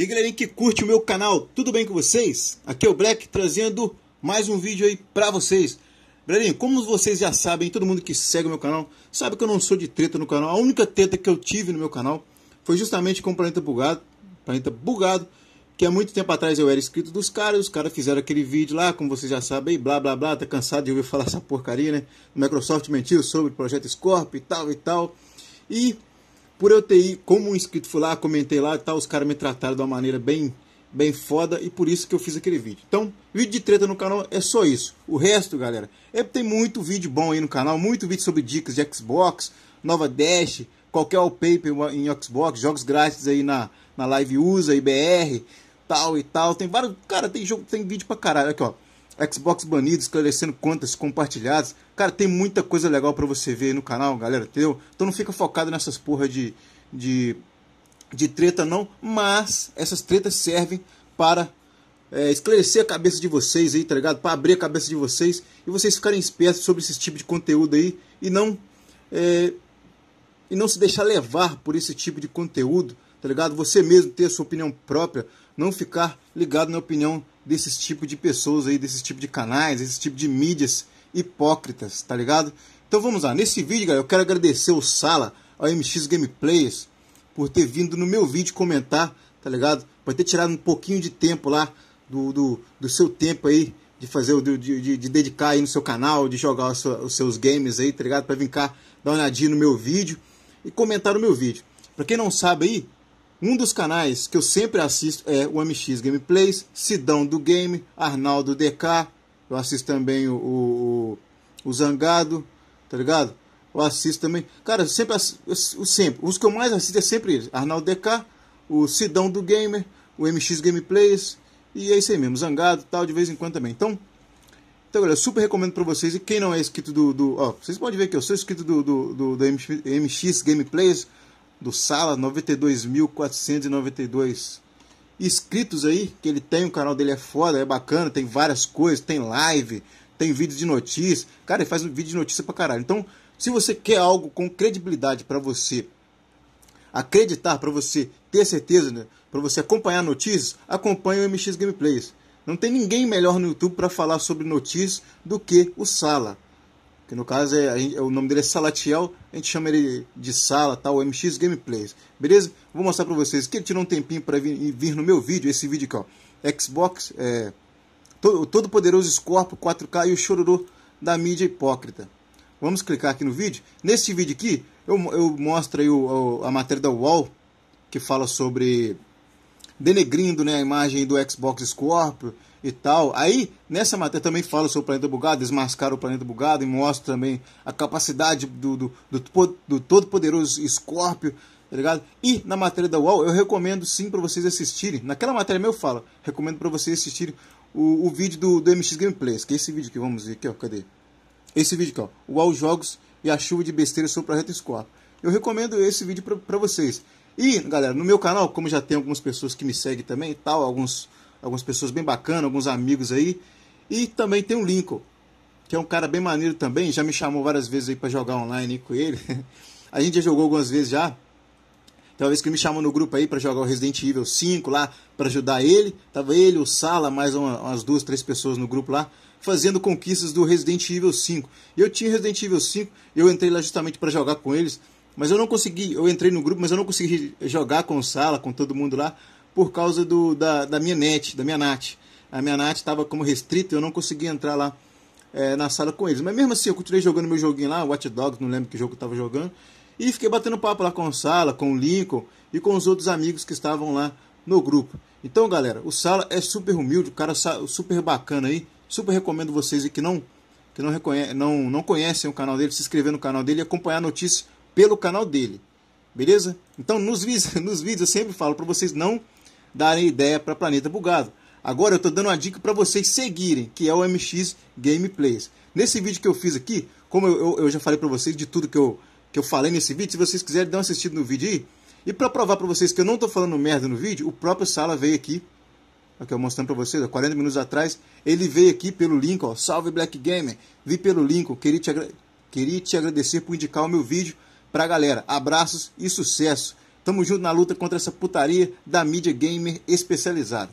E galerinha que curte o meu canal, tudo bem com vocês? Aqui é o Black trazendo mais um vídeo aí pra vocês. Galerinha, como vocês já sabem, todo mundo que segue o meu canal, sabe que eu não sou de treta no canal. A única treta que eu tive no meu canal foi justamente com o Planeta Bugado. Planeta Bugado, que há muito tempo atrás eu era inscrito dos caras, os caras fizeram aquele vídeo lá, como vocês já sabem, blá blá blá, tá cansado de ouvir falar essa porcaria, né? Microsoft mentiu sobre o Projeto Scorpio e tal e tal. E por eu ter ido, como um inscrito fui lá, comentei lá e tal, os caras me trataram de uma maneira bem, bem foda e por isso que eu fiz aquele vídeo. Então, vídeo de treta no canal é só isso. O resto, galera, é tem muito vídeo bom aí no canal, muito vídeo sobre dicas de Xbox, nova Dash, qualquer wallpaper em Xbox, jogos grátis aí na, na Live Usa, IBR, tal e tal. Tem vários, cara, tem jogo, tem vídeo pra caralho aqui, ó. Xbox banido, esclarecendo contas compartilhadas. Cara, tem muita coisa legal para você ver aí no canal, galera, teu. Então não fica focado nessas porra de, de, de treta não, mas essas tretas servem para é, esclarecer a cabeça de vocês aí, tá ligado? Para abrir a cabeça de vocês e vocês ficarem espertos sobre esse tipo de conteúdo aí e não é, e não se deixar levar por esse tipo de conteúdo, tá ligado? Você mesmo ter a sua opinião própria não ficar ligado na opinião desses tipo de pessoas aí, desses tipo de canais, desses tipo de mídias hipócritas, tá ligado? Então vamos lá, nesse vídeo, galera, eu quero agradecer o Sala, ao MX Gameplays, por ter vindo no meu vídeo comentar, tá ligado? Por ter tirado um pouquinho de tempo lá, do, do, do seu tempo aí, de fazer, de, de, de dedicar aí no seu canal, de jogar os, os seus games aí, tá ligado? Pra vir cá, dar uma olhadinha no meu vídeo e comentar o meu vídeo. Pra quem não sabe aí, um dos canais que eu sempre assisto é o MX Gameplays, Sidão do Game, Arnaldo DK, eu assisto também o, o, o Zangado, tá ligado? Eu assisto também. Cara, eu sempre, eu sempre. Os que eu mais assisto é sempre eles. Arnaldo DK, o Sidão do Gamer, o MX Gameplays. E é isso aí mesmo, zangado tal, de vez em quando também. Então, então galera, super recomendo pra vocês. E quem não é inscrito do. do ó, vocês podem ver que eu sou inscrito do, do, do, do MX Gameplays do Sala, 92.492 inscritos aí, que ele tem, o canal dele é foda, é bacana, tem várias coisas, tem live, tem vídeo de notícia. Cara, ele faz um vídeo de notícia pra caralho. Então, se você quer algo com credibilidade para você acreditar, para você ter certeza, né? para você acompanhar notícias, acompanhe o MX Gameplays. Não tem ninguém melhor no YouTube para falar sobre notícias do que o Sala que no caso é, gente, é, o nome dele é Salatiel, a gente chama ele de Sala, tal, MX Gameplays, beleza? Vou mostrar para vocês que ele tirou um tempinho para vir, vir, no meu vídeo, esse vídeo aqui, ó, Xbox, é, todo, todo poderoso Scorpio 4K e o chororô da mídia hipócrita. Vamos clicar aqui no vídeo. Nesse vídeo aqui, eu, eu mostro aí o, o, a matéria da UOL, que fala sobre denegrindo né, a imagem do Xbox Scorpio e tal. Aí, nessa matéria também fala sobre o planeta bugado, desmascara o planeta bugado e mostra também a capacidade do, do, do, do todo-poderoso Scorpio, tá ligado? E na matéria da UOL, eu recomendo sim para vocês assistirem. Naquela matéria meu fala, recomendo para vocês assistirem o, o vídeo do, do MX Gameplays, que é esse vídeo que vamos ver aqui, ó, cadê? Esse vídeo aqui, ó, UOL Jogos e a chuva de besteira sobre o planeta Scorpio. Eu recomendo esse vídeo para vocês. E, galera, no meu canal, como já tem algumas pessoas que me seguem também e tal, alguns, algumas pessoas bem bacanas, alguns amigos aí, e também tem o Lincoln, que é um cara bem maneiro também, já me chamou várias vezes aí para jogar online com ele. A gente já jogou algumas vezes já. Tem uma vez que me chamou no grupo aí para jogar o Resident Evil 5 lá, para ajudar ele. Tava ele, o Sala, mais uma, umas duas, três pessoas no grupo lá, fazendo conquistas do Resident Evil 5. E eu tinha Resident Evil 5, eu entrei lá justamente para jogar com eles. Mas eu não consegui, eu entrei no grupo, mas eu não consegui jogar com sala, com todo mundo lá, por causa do, da, da minha net, da minha NAT. A minha NAT estava como restrita, eu não consegui entrar lá é, na sala com eles. Mas mesmo assim, eu continuei jogando meu joguinho lá, Watch Dogs, não lembro que jogo eu estava jogando. E fiquei batendo papo lá com o Sala, com o Lincoln e com os outros amigos que estavam lá no grupo. Então, galera, o Sala é super humilde, o cara super bacana aí. Super recomendo vocês e que não que não, reconhe não, não conhecem o canal dele, se inscrever no canal dele e acompanhar notícias pelo canal dele. Beleza? Então, nos, vídeos, nos vídeos eu sempre falo para vocês não darem ideia para Planeta Bugado. Agora eu estou dando uma dica para vocês seguirem, que é o MX Gameplays. Nesse vídeo que eu fiz aqui, como eu, eu, eu já falei para vocês de tudo que eu, que eu falei nesse vídeo, se vocês quiserem dar uma assistida no vídeo aí, e para provar para vocês que eu não estou falando merda no vídeo, o próprio Sala veio aqui, aqui eu mostrando para vocês, há 40 minutos atrás, ele veio aqui pelo link, ó, salve Black Gamer, vi pelo link, queria te, queria te agradecer por indicar o meu vídeo, pra galera. Abraços e sucesso. Tamo junto na luta contra essa putaria da mídia gamer especializada.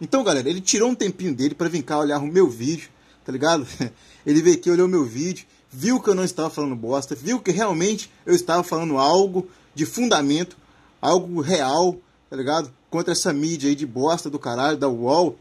Então, galera, ele tirou um tempinho dele para vir cá olhar o meu vídeo, tá ligado? Ele veio aqui, olhou meu vídeo, viu que eu não estava falando bosta, viu que realmente eu estava falando algo de fundamento, algo real, tá ligado? Contra essa mídia aí de bosta do caralho, da UOL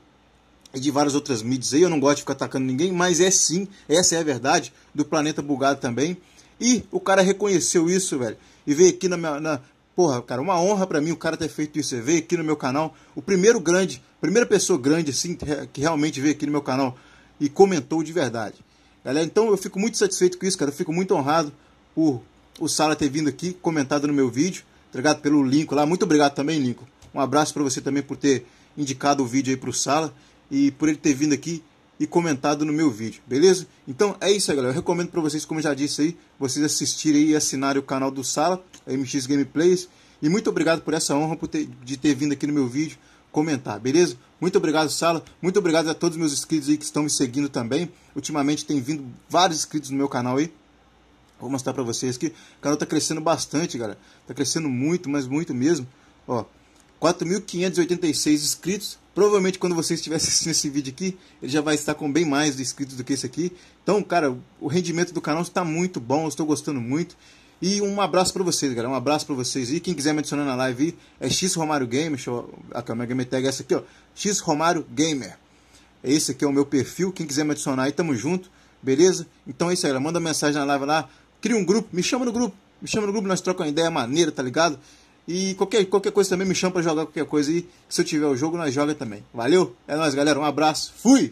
e de várias outras mídias aí. Eu não gosto de ficar atacando ninguém, mas é sim, essa é a verdade do planeta bugado também. E o cara reconheceu isso, velho. E veio aqui na minha. Na... Porra, cara, uma honra para mim o cara ter feito isso. Você veio aqui no meu canal. O primeiro grande, primeira pessoa grande, assim, que realmente veio aqui no meu canal e comentou de verdade. Galera, então eu fico muito satisfeito com isso, cara. Eu fico muito honrado por o Sala ter vindo aqui, comentado no meu vídeo. Obrigado tá pelo link lá. Muito obrigado também, Lincoln. Um abraço para você também por ter indicado o vídeo aí pro Sala e por ele ter vindo aqui e comentado no meu vídeo, beleza? Então é isso aí, galera. Eu recomendo para vocês, como já disse aí, vocês assistirem e assinarem o canal do Sala, MX Gameplays. E muito obrigado por essa honra por ter, de ter vindo aqui no meu vídeo comentar, beleza? Muito obrigado, Sala. Muito obrigado a todos os meus inscritos aí que estão me seguindo também. Ultimamente tem vindo vários inscritos no meu canal aí. Vou mostrar para vocês que o canal tá crescendo bastante, galera. Tá crescendo muito, mas muito mesmo. Ó, 4.586 inscritos Provavelmente quando você estiver assistindo esse vídeo aqui, ele já vai estar com bem mais inscritos do que esse aqui. Então, cara, o rendimento do canal está muito bom, estou gostando muito. E um abraço para vocês, galera. Um abraço para vocês. E quem quiser me adicionar na live é X Romário Gamer. Deixa eu... a minha game tag é essa aqui, ó. X Romário Gamer. Esse aqui é o meu perfil. Quem quiser me adicionar aí, tamo junto. Beleza? Então é isso aí, galera. Manda mensagem na live lá. Cria um grupo. Me chama no grupo. Me chama no grupo. Nós trocamos uma ideia maneira, tá ligado? E qualquer, qualquer coisa também me chama para jogar qualquer coisa. E se eu tiver o jogo, nós joga também. Valeu? É nóis, galera. Um abraço. Fui!